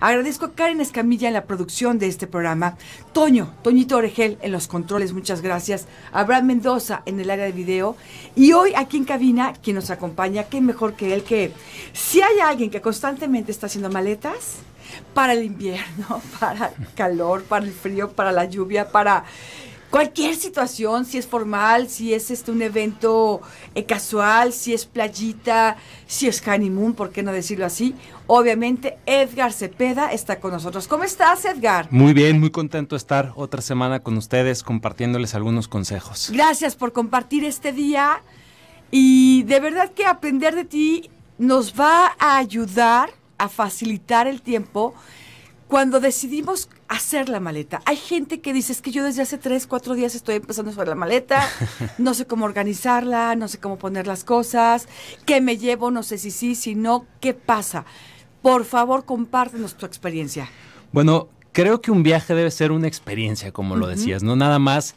Agradezco a Karen Escamilla en la producción de este programa, Toño, Toñito Oregel en los controles, muchas gracias, Abraham Mendoza en el área de video y hoy aquí en cabina quien nos acompaña, qué mejor que él que si hay alguien que constantemente está haciendo maletas para el invierno, para el calor, para el frío, para la lluvia, para cualquier situación, si es formal, si es este un evento eh, casual, si es playita, si es honeymoon, ¿por qué no decirlo así? Obviamente, Edgar Cepeda está con nosotros. ¿Cómo estás, Edgar? Muy bien, muy contento de estar otra semana con ustedes compartiéndoles algunos consejos. Gracias por compartir este día y de verdad que aprender de ti nos va a ayudar a facilitar el tiempo cuando decidimos hacer la maleta, hay gente que dice, es que yo desde hace tres, cuatro días estoy empezando a hacer la maleta, no sé cómo organizarla, no sé cómo poner las cosas, qué me llevo, no sé si sí, si no, qué pasa. Por favor, compártenos tu experiencia. Bueno, creo que un viaje debe ser una experiencia, como lo decías, no nada más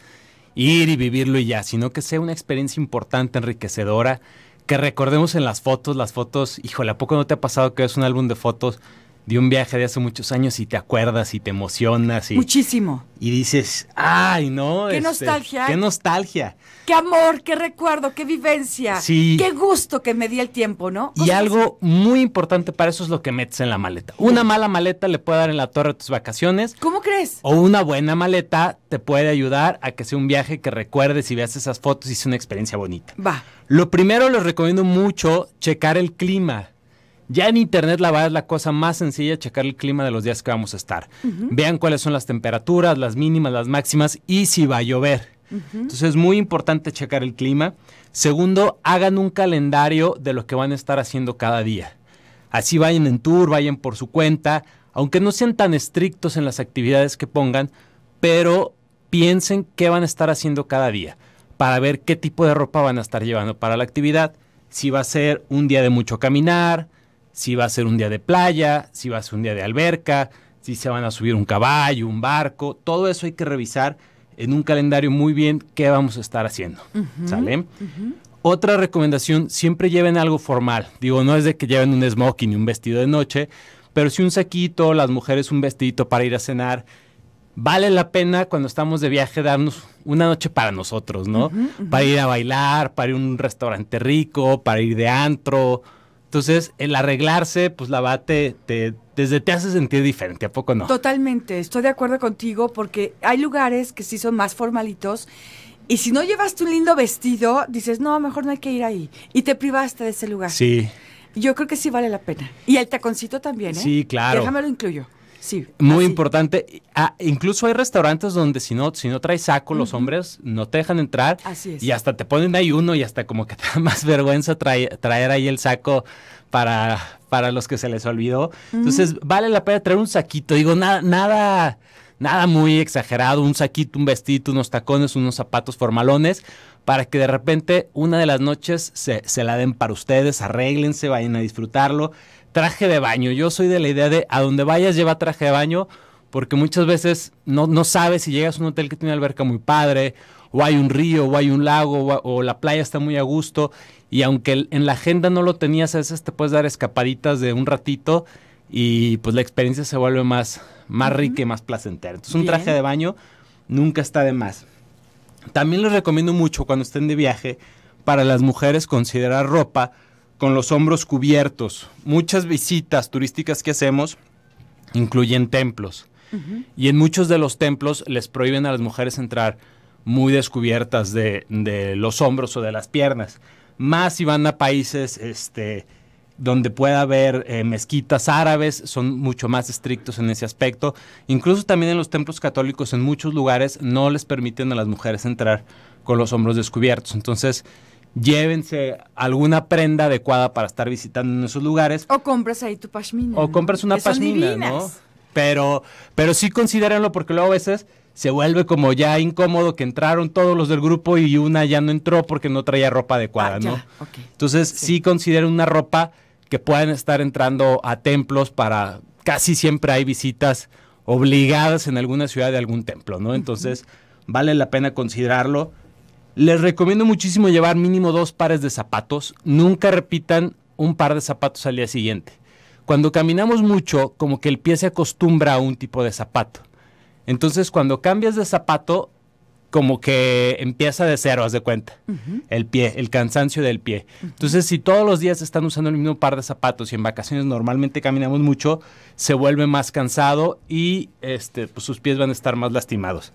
ir y vivirlo y ya, sino que sea una experiencia importante, enriquecedora, que recordemos en las fotos, las fotos, híjole, ¿a poco no te ha pasado que es un álbum de fotos de un viaje de hace muchos años y te acuerdas y te emocionas. Y, Muchísimo. Y dices, ay, no. Qué este, nostalgia. Qué nostalgia. Qué amor, qué recuerdo, qué vivencia. Sí. Qué gusto que me di el tiempo, ¿no? Y algo muy importante para eso es lo que metes en la maleta. Una mala maleta le puede dar en la torre a tus vacaciones. ¿Cómo crees? O una buena maleta te puede ayudar a que sea un viaje que recuerdes y veas esas fotos y sea una experiencia bonita. Va. Lo primero les recomiendo mucho checar el clima. Ya en internet la verdad es la cosa más sencilla checar el clima de los días que vamos a estar. Vean cuáles son las temperaturas, las mínimas, las máximas y si va a llover. Entonces es muy importante checar el clima. Segundo, hagan un calendario de lo que van a estar haciendo cada día. Así vayan en tour, vayan por su cuenta, aunque no sean tan estrictos en las actividades que pongan, pero piensen qué van a estar haciendo cada día para ver qué tipo de ropa van a estar llevando para la actividad, si va a ser un día de mucho caminar, si va a ser un día de playa, si va a ser un día de alberca, si se van a subir un caballo, un barco, todo eso hay que revisar en un calendario muy bien qué vamos a estar haciendo. ¿Sale? Otra recomendación, siempre lleven algo formal. Digo, no es de que lleven un smoking y un vestido de noche, pero si un saquito, las mujeres un vestidito para ir a cenar. Vale la pena cuando estamos de viaje darnos una noche para nosotros, ¿no? para ir a bailar, para ir a un restaurante rico, para ir de antro, entonces, el arreglarse, pues la va, te, desde te hace sentir diferente, ¿a poco no? Totalmente, estoy de acuerdo contigo porque hay lugares que sí son más formalitos y si no llevas tu lindo vestido, dices, no, mejor no hay que ir ahí. Y te privaste de ese lugar. Sí. Yo creo que sí vale la pena. Y el taconcito también, ¿eh? Sí, claro. Déjame lo incluyo. Sí. Muy importante. Ah, incluso hay restaurantes donde si no, si no traes saco, los hombres no te dejan entrar. Así Y hasta te ponen ahí uno y hasta como que te da más vergüenza traer, traer ahí el saco para, para los que se les olvidó. Entonces, vale la pena traer un saquito. Digo, nada, nada, nada muy exagerado, un saquito, un vestido, unos tacones, unos zapatos formalones, para que de repente una de las noches se, se la den para ustedes, arréglense, vayan a disfrutarlo traje de baño. Yo soy de la idea de a donde vayas lleva traje de baño porque muchas veces no, no sabes si llegas a un hotel que tiene alberca muy padre, o hay un río, o hay un lago, o, la playa está muy a gusto, y aunque en la agenda no lo tenías, a veces te puedes dar escapaditas de un ratito y pues la experiencia se vuelve más, más rica y más placentera. Entonces un traje de baño nunca está de más. También les recomiendo mucho cuando estén de viaje, para las mujeres considerar ropa con los hombros cubiertos. Muchas visitas turísticas que hacemos incluyen templos. Y en muchos de los templos les prohíben a las mujeres entrar muy descubiertas de, los hombros o de las piernas. Más si van a países este, donde pueda haber eh, mezquitas árabes, son mucho más estrictos en ese aspecto. Incluso también en los templos católicos, en muchos lugares, no les permiten a las mujeres entrar con los hombros descubiertos. Entonces, llévense alguna prenda adecuada para estar visitando en esos lugares. O compras ahí tu pashmina. O compras una pashmina, ¿no? Pero, pero sí considérenlo porque luego a veces se vuelve como ya incómodo que entraron todos los del grupo y una ya no entró porque no traía ropa adecuada, ah, ¿no? Entonces sí, consideren una ropa que puedan estar entrando a templos para casi siempre hay visitas obligadas en alguna ciudad de algún templo, ¿no? Entonces vale la pena considerarlo les recomiendo muchísimo llevar mínimo dos pares de zapatos. Nunca repitan un par de zapatos al día siguiente. Cuando caminamos mucho, como que el pie se acostumbra a un tipo de zapato. Entonces, cuando cambias de zapato, como que empieza de cero, haz de cuenta, el pie, el cansancio del pie. Entonces, si todos los días están usando el mismo par de zapatos y en vacaciones normalmente caminamos mucho, se vuelve más cansado y este, pues, sus pies van a estar más lastimados.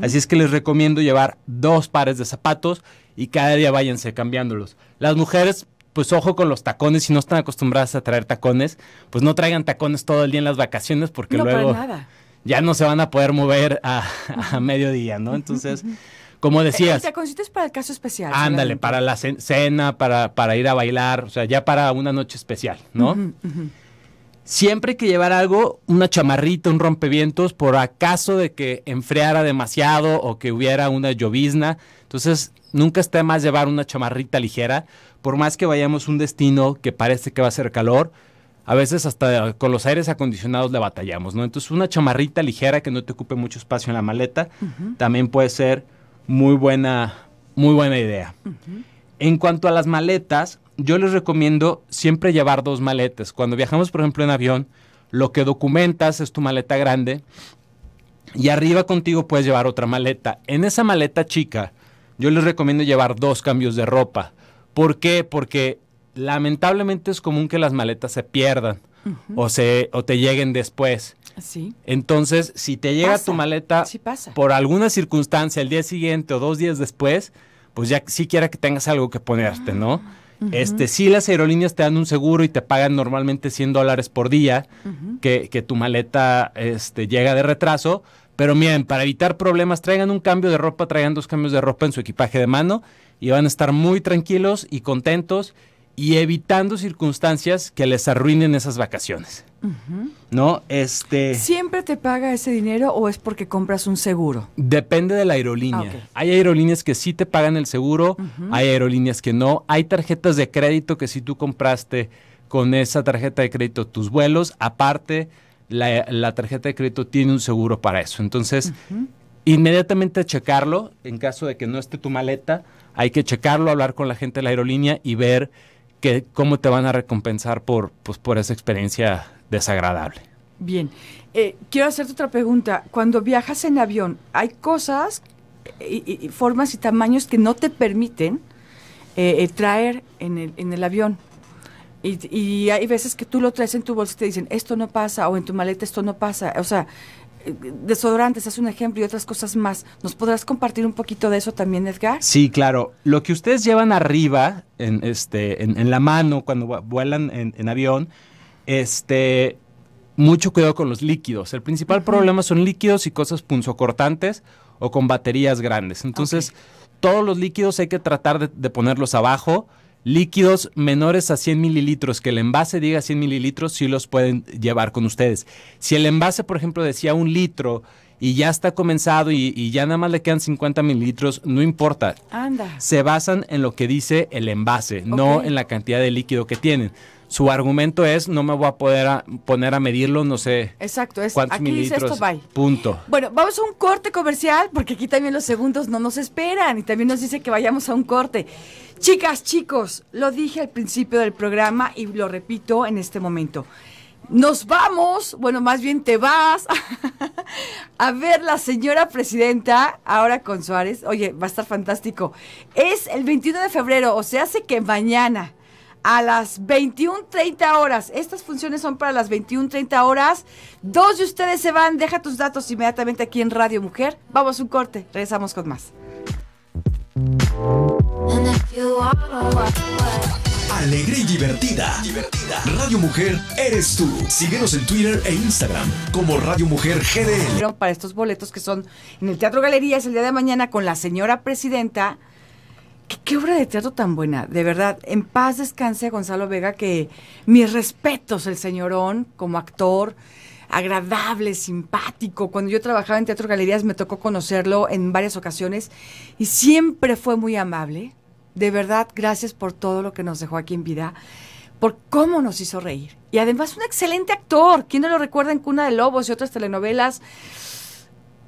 Así es que les recomiendo llevar dos pares de zapatos y cada día váyanse cambiándolos. Las mujeres, pues ojo con los tacones, si no están acostumbradas a traer tacones, pues no traigan tacones todo el día en las vacaciones porque no luego... nada ya no se van a poder mover a, mediodía, ¿no? Entonces, como eh, decías... Te es para el caso especial. Ándale, para la cena, para, para ir a bailar, o sea, ya para una noche especial, ¿no? Siempre hay que llevar algo, una chamarrita, un rompevientos, por acaso de que enfriara demasiado o que hubiera una llovizna. Entonces, nunca está más llevar una chamarrita ligera, por más que vayamos a un destino que parece que va a ser calor, a veces hasta con los aires acondicionados la batallamos, ¿no? Entonces una chamarrita ligera que no te ocupe mucho espacio en la maleta también puede ser muy buena, muy buena idea. En cuanto a las maletas, yo les recomiendo siempre llevar dos maletas. Cuando viajamos, por ejemplo, en avión, lo que documentas es tu maleta grande y arriba contigo puedes llevar otra maleta. En esa maleta chica, yo les recomiendo llevar dos cambios de ropa. ¿Por qué? Porque lamentablemente es común que las maletas se pierdan o, se, te lleguen después. Sí. Entonces, si te llega tu maleta por alguna circunstancia el día siguiente o dos días después, pues ya siquiera que tengas algo que ponerte, ¿no? Ah, este, si las aerolíneas te dan un seguro y te pagan normalmente 100 dólares por día, que, tu maleta este, llega de retraso. Pero miren, para evitar problemas, traigan un cambio de ropa, traigan dos cambios de ropa en su equipaje de mano y van a estar muy tranquilos y contentos y evitando circunstancias que les arruinen esas vacaciones. ¿No? Este. ¿Siempre te paga ese dinero o es porque compras un seguro? Depende de la aerolínea. Ah, hay aerolíneas que sí te pagan el seguro, hay aerolíneas que no. Hay tarjetas de crédito que si tú compraste con esa tarjeta de crédito tus vuelos, aparte, la, tarjeta de crédito tiene un seguro para eso. Entonces, inmediatamente checarlo, en caso de que no esté tu maleta, hay que checarlo, hablar con la gente de la aerolínea y ver que cómo te van a recompensar por, pues, por esa experiencia desagradable. Bien, eh, quiero hacerte otra pregunta. Cuando viajas en avión, hay cosas, eh, y, formas y tamaños que no te permiten eh, traer en el, en el avión. Y, y, hay veces que tú lo traes en tu bolsa y te dicen, esto no pasa, o en tu maleta esto no pasa. O sea, desodorantes, hace un ejemplo, y otras cosas más. ¿Nos podrás compartir un poquito de eso también, Edgar? Sí, claro. Lo que ustedes llevan arriba, en, este, en, la mano, cuando vuelan en, avión, este, mucho cuidado con los líquidos. El principal problema son líquidos y cosas punzocortantes o con baterías grandes. Entonces, todos los líquidos hay que tratar de ponerlos abajo líquidos menores a 100 mililitros, que el envase diga 100 mililitros, sí los pueden llevar con ustedes. Si el envase, por ejemplo, decía un litro y ya está comenzado y, ya nada más le quedan 50 mililitros, no importa. Anda. Se basan en lo que dice el envase, no en la cantidad de líquido que tienen. Su argumento es, no me voy a poder poner a medirlo, no sé. Exacto, es, cuántos aquí dice esto, bye. Punto. Bueno, vamos a un corte comercial, porque aquí también los segundos no nos esperan y también nos dice que vayamos a un corte. Chicas, chicos, lo dije al principio del programa y lo repito en este momento. Nos vamos, bueno, más bien te vas a ver la señora presidenta ahora con Suárez. Oye, va a estar fantástico. Es el 21 de febrero, o sea, hace que mañana a las 21.30 horas. Estas funciones son para las 21.30 horas. Dos de ustedes se van, deja tus datos inmediatamente aquí en Radio Mujer. Vamos un corte, regresamos con más. Alegre y divertida. divertida. Radio Mujer eres tú. Síguenos en Twitter e Instagram como Radio Mujer GDL. Para estos boletos que son en el Teatro Galerías el día de mañana con la señora presidenta. ¿Qué, qué obra de teatro tan buena, de verdad. En paz descanse Gonzalo Vega, que mis respetos el señorón como actor agradable, simpático. Cuando yo trabajaba en Teatro Galerías me tocó conocerlo en varias ocasiones y siempre fue muy amable de verdad, gracias por todo lo que nos dejó aquí en vida, por cómo nos hizo reír. Y además, un excelente actor. ¿Quién no lo recuerda en Cuna de Lobos y otras telenovelas?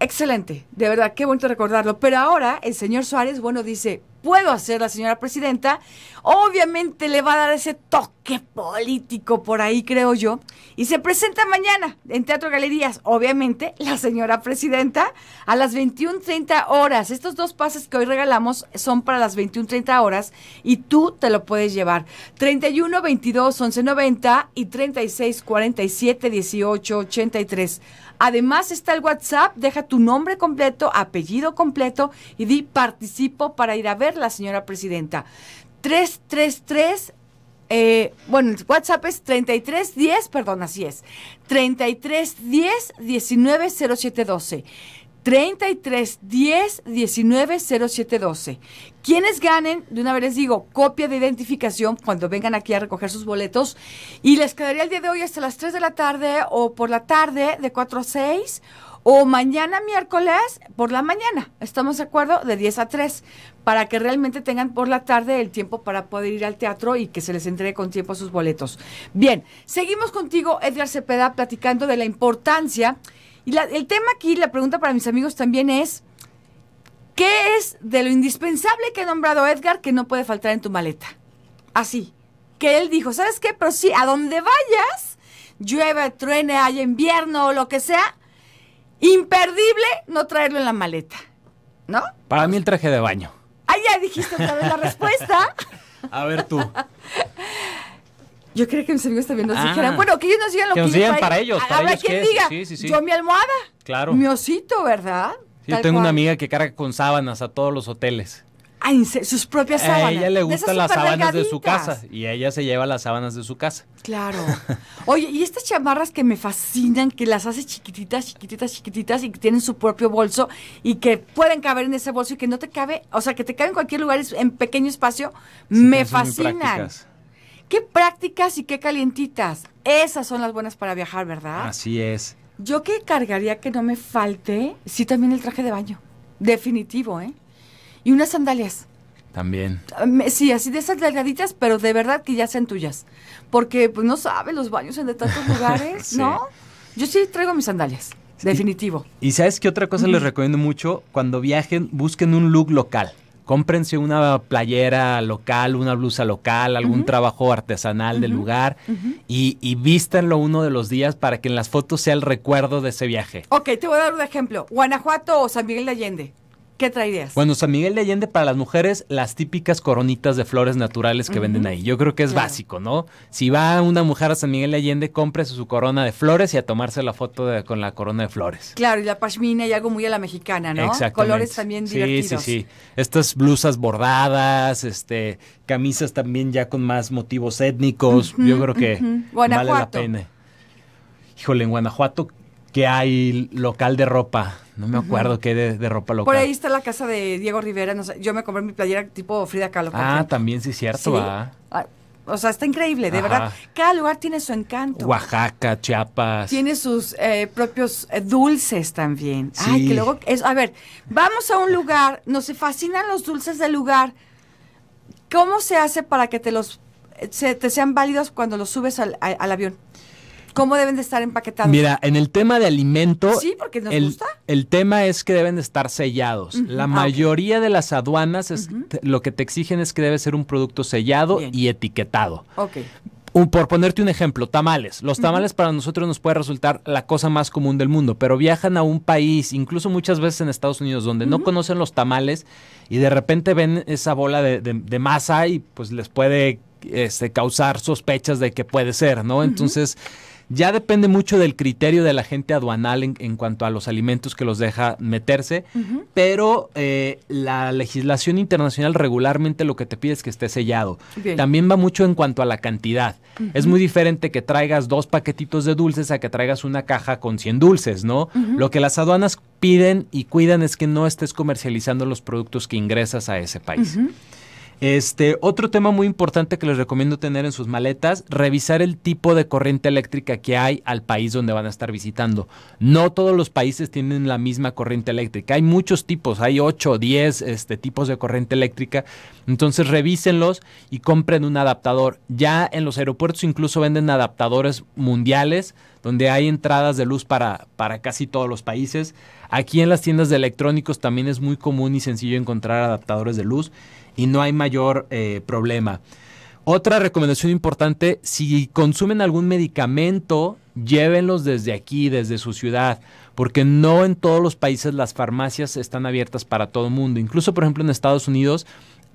Excelente, de verdad, qué bonito recordarlo. Pero ahora el señor Suárez, bueno, dice, puedo hacer la señora presidenta, obviamente le va a dar ese toque político por ahí, creo yo, y se presenta mañana en Teatro Galerías, obviamente, la señora presidenta, a las 21.30 horas. Estos dos pases que hoy regalamos son para las 21.30 horas y tú te lo puedes llevar. 31, 22, 11, y 36, 47, 18, 83. Además está el WhatsApp, deja tu nombre completo, apellido completo y di participo para ir a ver la señora presidenta. 333 eh, bueno, el WhatsApp es 3310, perdón, así es. 3310 190712. 3310 190712. Quienes ganen, de una vez les digo, copia de identificación cuando vengan aquí a recoger sus boletos. Y les quedaría el día de hoy hasta las 3 de la tarde o por la tarde de 4 a 6 o mañana miércoles por la mañana, estamos de acuerdo, de 10 a 3, para que realmente tengan por la tarde el tiempo para poder ir al teatro y que se les entregue con tiempo sus boletos. Bien, seguimos contigo, Edgar Cepeda, platicando de la importancia. Y el tema aquí, la pregunta para mis amigos también es, ¿qué es de lo indispensable que ha nombrado Edgar que no puede faltar en tu maleta? Así, que él dijo, ¿sabes qué? Pero sí, a donde vayas, llueve, truene, haya invierno o lo que sea, imperdible no traerlo en la maleta, ¿no? Para mí el traje de baño. Ah, ya dijiste otra vez la respuesta. A ver tú. Yo creo que mis amigos también nos dijeran, bueno, que ellos nos digan lo que, que nos digan para ellos. Para quien diga, yo mi almohada. Claro. Mi osito, ¿verdad? yo tengo una amiga que carga con sábanas a todos los hoteles sus propias sábanas. A ella le gustan las sábanas de su casa y ella se lleva las sábanas de su casa. Claro. Oye, y estas chamarras que me fascinan, que las hace chiquititas, chiquititas, chiquititas y que tienen su propio bolso y que pueden caber en ese bolso y que no te cabe, o sea, que te caben en cualquier lugar, en pequeño espacio, me fascinan. Qué prácticas y qué calientitas. Esas son las buenas para viajar, ¿verdad? Así es. Yo que cargaría que no me falte, sí, también el traje de baño. Definitivo, ¿eh? Y unas sandalias. También. Sí, así de esas delgaditas, pero de verdad que ya sean tuyas. Porque, pues no sabes, los baños en de tantos lugares, ¿no? Yo sí traigo mis sandalias. Definitivo. Y, sabes qué otra cosa les recomiendo mucho, cuando viajen, busquen un look local cómprense una playera local, una blusa local, algún trabajo artesanal del lugar y, y, vístanlo uno de los días para que en las fotos sea el recuerdo de ese viaje. Ok, te voy a dar un ejemplo. Guanajuato o San Miguel de Allende. ¿Qué traerías? Bueno, San Miguel de Allende para las mujeres, las típicas coronitas de flores naturales que venden ahí. Yo creo que es básico, ¿no? Si va una mujer a San Miguel de Allende, cómprese su corona de flores y a tomarse la foto con la corona de flores. Claro, y la pashmina y algo muy a la mexicana, ¿no? Colores también divertidos. Sí, sí, sí. Estas blusas bordadas, este, camisas también ya con más motivos étnicos. Yo creo que vale la pena. Híjole, en Guanajuato que hay local de ropa. No me acuerdo qué de, ropa local. Por ahí está la casa de Diego Rivera. yo me compré mi playera tipo Frida Kahlo. Ah, también sí, cierto. Ah, o sea, está increíble, de verdad. Cada lugar tiene su encanto. Oaxaca, Chiapas. Tiene sus eh, propios eh, dulces también. Ay, que luego es, a ver, vamos a un lugar, nos fascinan los dulces del lugar. ¿Cómo se hace para que te los eh, se, te sean válidos cuando los subes al avión? ¿Cómo deben de estar empaquetados? Mira, en el tema de alimento. Sí, porque nos el, gusta. El tema es que deben de estar sellados. La ah, mayoría de las aduanas es, lo que te exigen es que debe ser un producto sellado y etiquetado. Ok. por ponerte un ejemplo, tamales. Los tamales para nosotros nos puede resultar la cosa más común del mundo, pero viajan a un país, incluso muchas veces en Estados Unidos, donde no conocen los tamales y de repente ven esa bola de, masa y pues les puede este, causar sospechas de que puede ser, ¿no? Entonces ya depende mucho del criterio de la gente aduanal en, cuanto a los alimentos que los deja meterse, pero eh, la legislación internacional regularmente lo que te pide es que esté sellado. También va mucho en cuanto a la cantidad. Es muy diferente que traigas dos paquetitos de dulces a que traigas una caja con 100 dulces, ¿no? Lo que las aduanas piden y cuidan es que no estés comercializando los productos que ingresas a ese país. Este, otro tema muy importante que les recomiendo tener en sus maletas, revisar el tipo de corriente eléctrica que hay al país donde van a estar visitando. No todos los países tienen la misma corriente eléctrica. Hay muchos tipos, hay 8 o 10 este, tipos de corriente eléctrica. Entonces revísenlos y compren un adaptador. Ya en los aeropuertos incluso venden adaptadores mundiales donde hay entradas de luz para, para casi todos los países. Aquí en las tiendas de electrónicos también es muy común y sencillo encontrar adaptadores de luz y no hay mayor eh, problema. Otra recomendación importante, si consumen algún medicamento, llévenlos desde aquí, desde su ciudad, porque no en todos los países las farmacias están abiertas para todo el mundo. Incluso, por ejemplo, en Estados Unidos,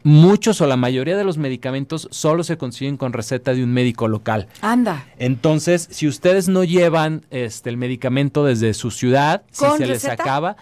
muchos o la mayoría de los medicamentos solo se consiguen con receta de un médico local. Anda. Entonces, si ustedes no llevan este, el medicamento desde su ciudad, si se les acaba,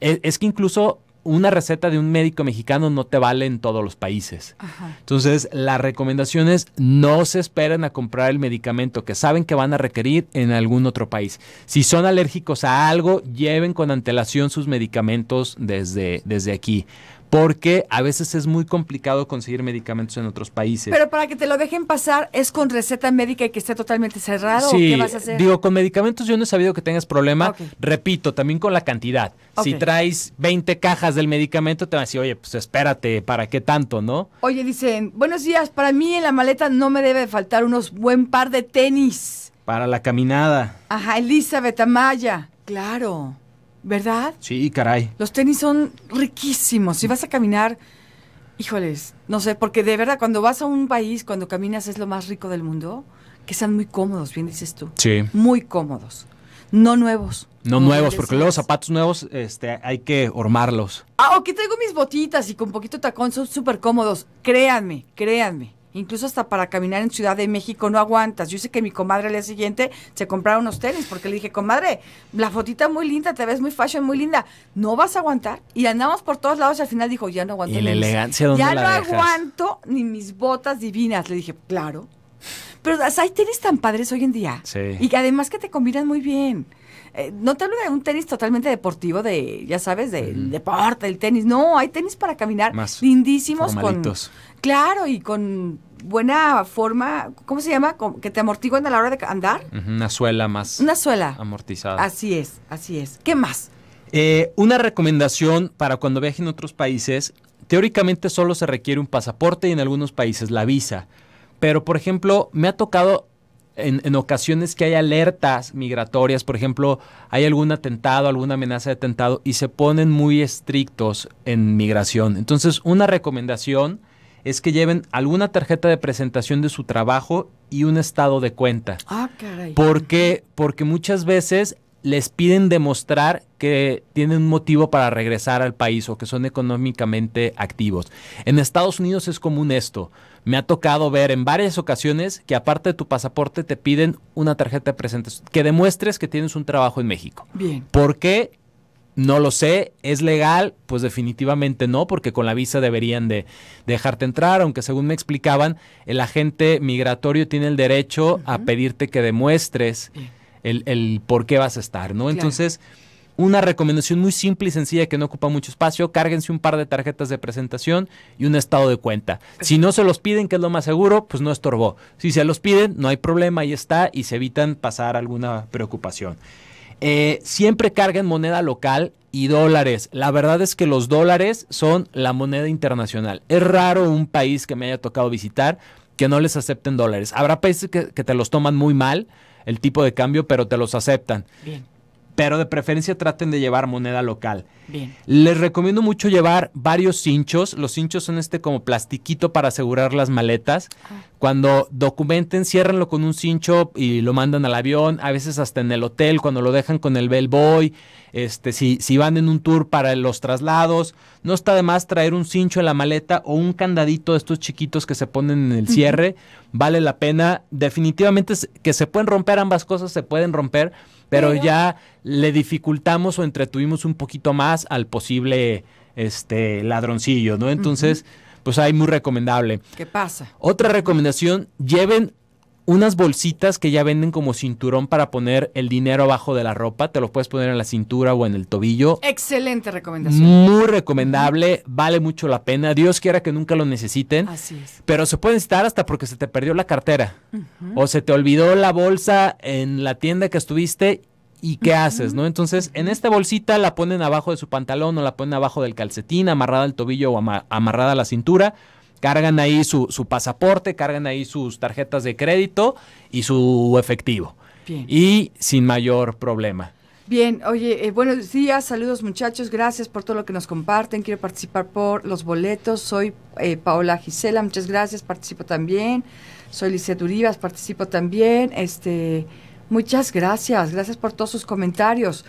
e, es, que incluso una receta de un médico mexicano no te vale en todos los países. Entonces, la recomendación es no se esperen a comprar el medicamento que saben que van a requerir en algún otro país. Si son alérgicos a algo, lleven con antelación sus medicamentos desde, desde aquí porque a veces es muy complicado conseguir medicamentos en otros países. Pero para que te lo dejen pasar, ¿es con receta médica y que esté totalmente cerrado? Sí, qué vas a hacer? digo, con medicamentos yo no he sabido que tengas problema. Repito, también con la cantidad. Si traes 20 cajas del medicamento, te van a decir, oye, pues espérate, ¿para qué tanto, no? Oye, dicen, buenos días, para mí en la maleta no me debe faltar unos buen par de tenis. Para la caminada. Ajá, Elizabeth Amaya, claro. ¿verdad? Sí, caray. Los tenis son riquísimos. Si vas a caminar, híjoles, no sé, porque de verdad cuando vas a un país, cuando caminas es lo más rico del mundo, que sean muy cómodos, bien dices tú. Sí. Muy cómodos. No nuevos. No nuevos, porque luego zapatos nuevos este, hay que ormarlos. Ah, o que traigo mis botitas y con poquito tacón, son súper cómodos. Créanme, créanme incluso hasta para caminar en Ciudad de México no aguantas. Yo sé que mi comadre al día siguiente se compraron unos tenis porque le dije, comadre, la fotita muy linda, te ves muy fashion, muy linda, no vas a aguantar. Y andamos por todos lados y al final dijo, ya no aguanto. Ya no aguanto ni mis botas divinas. Le dije, claro. Pero hay tenis tan padres hoy en día. Sí. Y además que te combinan muy bien. Eh, no te hablo de un tenis totalmente deportivo, de, ya sabes, del deporte, del tenis. No, hay tenis para caminar lindísimos formalitos. Claro, y con buena forma, ¿cómo se llama? Que te amortiguan a la hora de andar. Una suela más. Una suela. Amortizada. Así es, así es. ¿Qué más? Eh, una recomendación para cuando viaje a otros países, teóricamente solo se requiere un pasaporte y en algunos países la visa. Pero, por ejemplo, me ha tocado en, ocasiones que hay alertas migratorias, por ejemplo, hay algún atentado, alguna amenaza de atentado, y se ponen muy estrictos en migración. Entonces, una recomendación es que lleven alguna tarjeta de presentación de su trabajo y un estado de cuenta. Ah, Porque muchas veces les piden demostrar que tienen un motivo para regresar al país o que son económicamente activos. En Estados Unidos es común esto me ha tocado ver en varias ocasiones que aparte de tu pasaporte te piden una tarjeta de presentación, que demuestres que tienes un trabajo en México. Bien. ¿Por qué? No lo sé, ¿es legal? Pues definitivamente no, porque con la visa deberían de, dejarte entrar, aunque según me explicaban, el agente migratorio tiene el derecho a pedirte que demuestres el, por qué vas a estar, ¿no? Entonces una recomendación muy simple y sencilla que no ocupa mucho espacio, cárguense un par de tarjetas de presentación y un estado de cuenta. Si no se los piden, que es lo más seguro, pues no estorbó. Si se los piden, no hay problema, ahí está y se evitan pasar alguna preocupación. Eh, siempre carguen moneda local y dólares. La verdad es que los dólares son la moneda internacional. Es raro un país que me haya tocado visitar que no les acepten dólares. Habrá países que, que te los toman muy mal el tipo de cambio, pero te los aceptan. Bien pero de preferencia traten de llevar moneda local. Bien. Les recomiendo mucho llevar varios cinchos. Los cinchos son este como plastiquito para asegurar las maletas. Ah. Cuando documenten, ciérrenlo con un cincho y lo mandan al avión, a veces hasta en el hotel, cuando lo dejan con el bellboy. Este, si, si van en un tour para los traslados, no está de más traer un cincho en la maleta o un candadito de estos chiquitos que se ponen en el cierre. Vale la pena. Definitivamente que se pueden romper ambas cosas, se pueden romper pero, ya le dificultamos o entretuvimos un poquito más al posible este ladroncillo, ¿no? Entonces, pues ahí muy recomendable. ¿Qué pasa? Otra recomendación, lleven unas bolsitas que ya venden como cinturón para poner el dinero abajo de la ropa. Te lo puedes poner en la cintura o en el tobillo. Excelente recomendación. Muy recomendable, vale mucho la pena. Dios quiera que nunca lo necesiten. Así es. Pero se puede necesitar hasta porque se te perdió la cartera o se te olvidó la bolsa en la tienda que estuviste. ¿Y qué haces, no? Entonces, en esta bolsita la ponen abajo de su pantalón o la ponen abajo del calcetín, amarrada al tobillo o amarrada a la cintura Cargan ahí su, su pasaporte, cargan ahí sus tarjetas de crédito y su efectivo. Y sin mayor problema. Bien, oye, eh, buenos días, saludos muchachos, gracias por todo lo que nos comparten. Quiero participar por los boletos. Soy eh, Paola Gisela, muchas gracias, participo también. Soy Licia Durivas, participo también. Este, muchas gracias, gracias por todos sus comentarios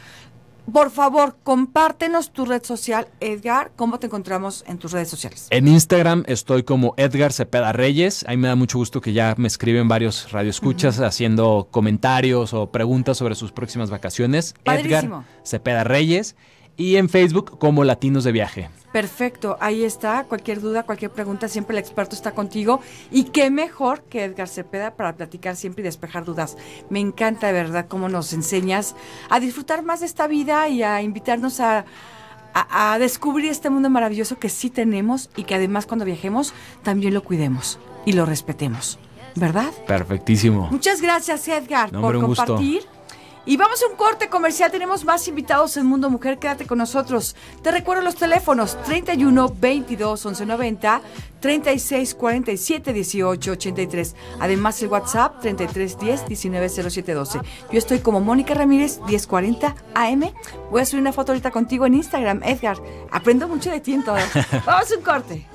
por favor, compártenos tu red social, Edgar. ¿Cómo te encontramos en tus redes sociales? En Instagram estoy como Edgar Cepeda Reyes. Ahí me da mucho gusto que ya me escriben varios radioescuchas haciendo comentarios o preguntas sobre sus próximas vacaciones. Edgar Cepeda Reyes y en Facebook como Latinos de Viaje. Perfecto, ahí está. Cualquier duda, cualquier pregunta, siempre el experto está contigo. Y qué mejor que Edgar Cepeda para platicar siempre y despejar dudas. Me encanta de verdad cómo nos enseñas a disfrutar más de esta vida y a invitarnos a, descubrir este mundo maravilloso que sí tenemos y que además cuando viajemos también lo cuidemos y lo respetemos. ¿Verdad? Perfectísimo. Muchas gracias, Edgar, por compartir. Y vamos a un corte comercial, tenemos más invitados en Mundo Mujer, quédate con nosotros. Te recuerdo los teléfonos 31 22 11 90, 36 47 18 83. Además el WhatsApp 33 10 19 07 12. Yo estoy como Mónica Ramírez 1040 AM. Voy a subir una foto ahorita contigo en Instagram, Edgar. Aprendo mucho de ti en todo. vamos a un corte.